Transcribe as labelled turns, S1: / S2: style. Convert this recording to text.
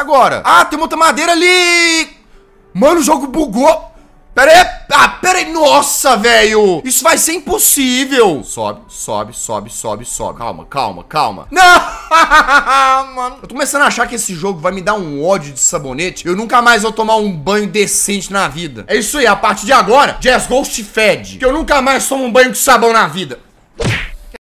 S1: agora. Ah, tem muita madeira ali. Mano, o jogo bugou. Pera aí. Ah, pera aí. Nossa, velho. Isso vai ser impossível. Sobe, sobe, sobe, sobe, sobe. Calma, calma, calma. Não, mano. Eu tô começando a achar que esse jogo vai me dar um ódio de sabonete. Eu nunca mais vou tomar um banho decente na vida. É isso aí. A partir de agora, Jazz Ghost fed. Que eu nunca mais tomo um banho de sabão na vida.